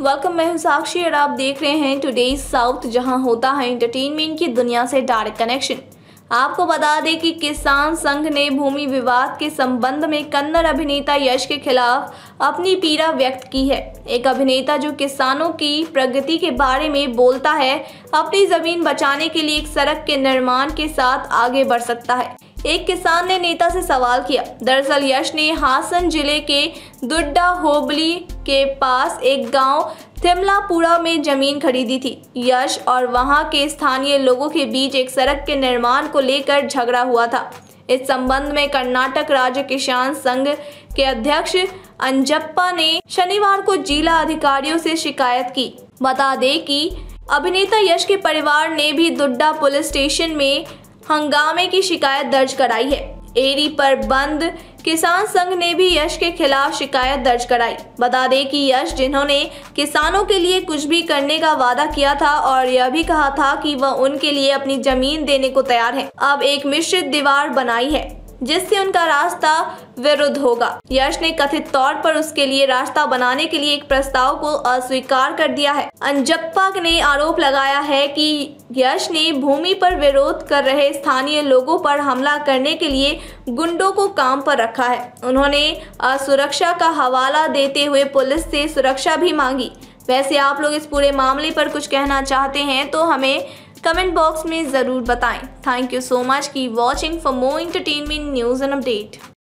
welcome मैं हूं साक्षी और आप देख रहे हैं टुडे साउथ जहां होता है एंटरटेनमेंट की दुनिया से डायरेक्ट कनेक्शन आपको बता दें कि किसान संघ ने भूमि विवाद के संबंध में कन्नड़ अभिनेता यश के खिलाफ अपनी पीड़ा व्यक्त की है एक अभिनेता जो किसानों की प्रगति के बारे में बोलता है अपनी जमीन बचाने के लिए एक सड़क के निर्माण के साथ आगे बढ़ सकता है एक किसान ने नेता से सवाल किया दरअसल यश ने हासन जिले के दुड्डा होबली के पास एक गांव थिमलापुरा में जमीन खरीदी थी यश और वहां के स्थानीय लोगों के बीच एक सड़क के निर्माण को लेकर झगड़ा हुआ था इस संबंध में कर्नाटक राज्य किसान संघ के अध्यक्ष अंजप्पा ने शनिवार को जिला अधिकारियों से शिकायत की बता दें कि अभिनेता यश के परिवार ने भी दुड्डा पुलिस स्टेशन में हंगामे की शिकायत दर्ज कराई है एरी पर बंद किसान संघ ने भी यश के खिलाफ शिकायत दर्ज कराई बता दें कि यश जिन्होंने किसानों के लिए कुछ भी करने का वादा किया था और यह भी कहा था कि वह उनके लिए अपनी जमीन देने को तैयार है अब एक मिश्रित दीवार बनाई है जिससे उनका रास्ता विरुद्ध होगा यश ने कथित तौर पर उसके लिए रास्ता बनाने के लिए एक प्रस्ताव को अस्वीकार कर दिया है अंजप्पा ने आरोप लगाया है कि यश ने भूमि पर विरोध कर रहे स्थानीय लोगों पर हमला करने के लिए गुंडों को काम पर रखा है उन्होंने असुरक्षा का हवाला देते हुए पुलिस से सुरक्षा भी मांगी वैसे आप लोग इस पूरे मामले पर कुछ कहना चाहते हैं तो हमें कमेंट बॉक्स में ज़रूर बताएं thank you so much keep watching for more entertainment news and update